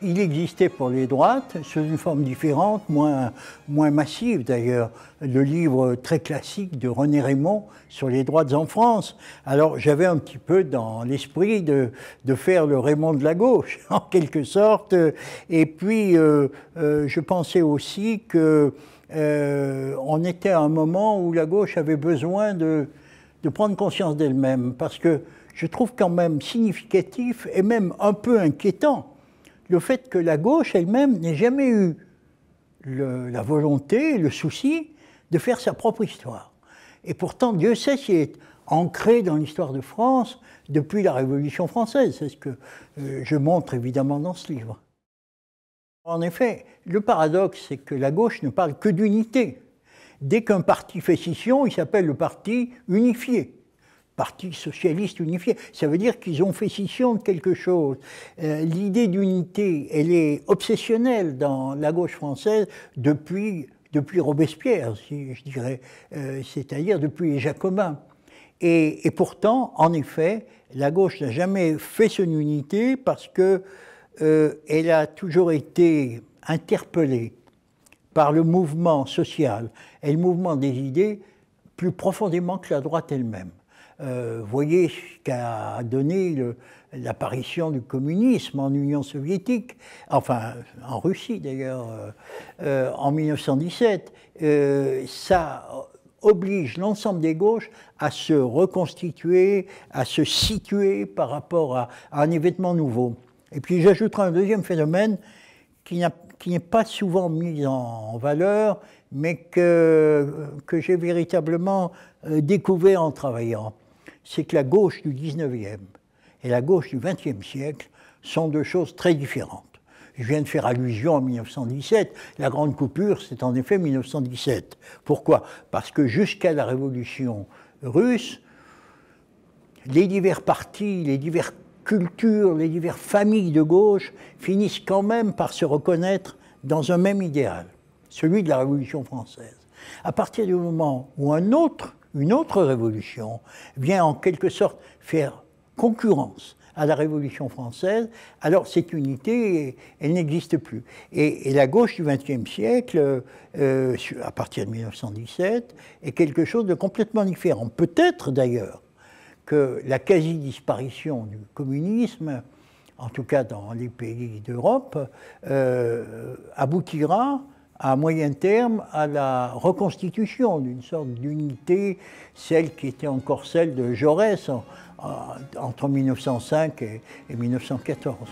Il existait pour les droites, sous une forme différente, moins, massive d'ailleurs, le livre très classique de René Raymond sur les droites en France. Alors j'avais un petit peu dans l'esprit de, faire le Raymond de la gauche, en quelque sorte. Et puis euh, euh, je pensais aussi que euh, on était à un moment où la gauche avait besoin de prendre conscience d'elle-même, parce que je trouve quand même significatif et même un peu inquiétant le fait que la gauche elle-même n'ait jamais eu la volonté, le souci de faire sa propre histoire. Et pourtant, Dieu sait s'il est ancré dans l'histoire de France depuis la Révolution française. C'est ce que euh, je montre évidemment dans ce livre. En effet, le paradoxe, c'est que la gauche ne parle que d'unité. Dès qu'un parti fait scission, il s'appelle le parti unifié. Parti socialiste unifié. Ça veut dire qu'ils ont fait scission de quelque chose. Euh, l'idée d'unité, elle est obsessionnelle dans la gauche française depuis, depuis Robespierre, si je dirais, euh, c'est-à-dire depuis les Jacobins. Et, pourtant, en effet, la gauche n'a jamais fait son unité parce que euh, elle a toujours été interpellée par le mouvement social et le mouvement des idées plus profondément que la droite elle-même. Euh, voyez ce qu'a donné l'apparition du communisme en Union soviétique, enfin en Russie d'ailleurs, euh, euh, en 1917. ça oblige l'ensemble des gauches à se reconstituer, à se situer par rapport à, un événement nouveau. Et puis j'ajouterai un deuxième phénomène qui n'est pas souvent mis en valeur, mais que j'ai véritablement découvert en travaillant c'est que la gauche du 19e et la gauche du 20e siècle sont deux choses très différentes. Je viens de faire allusion à 1917. La grande coupure, c'est en effet 1917. Pourquoi Parce que jusqu'à la révolution russe, les divers partis, les diverses cultures, les diverses familles de gauche finissent quand même par se reconnaître dans un même idéal, celui de la Révolution française. À partir du moment où un autre une autre révolution vient en quelque sorte faire concurrence à la Révolution française, alors cette unité, elle n'existe plus. Et, la gauche du XXe siècle, euh, à partir de 1917, est quelque chose de complètement différent. Peut-être d'ailleurs que la quasi-disparition du communisme, en tout cas dans les pays d'Europe, euh, aboutira à moyen terme à la reconstitution d'une sorte d'unité, celle qui était encore celle de Jaurès euh, entre 1905 et 1914.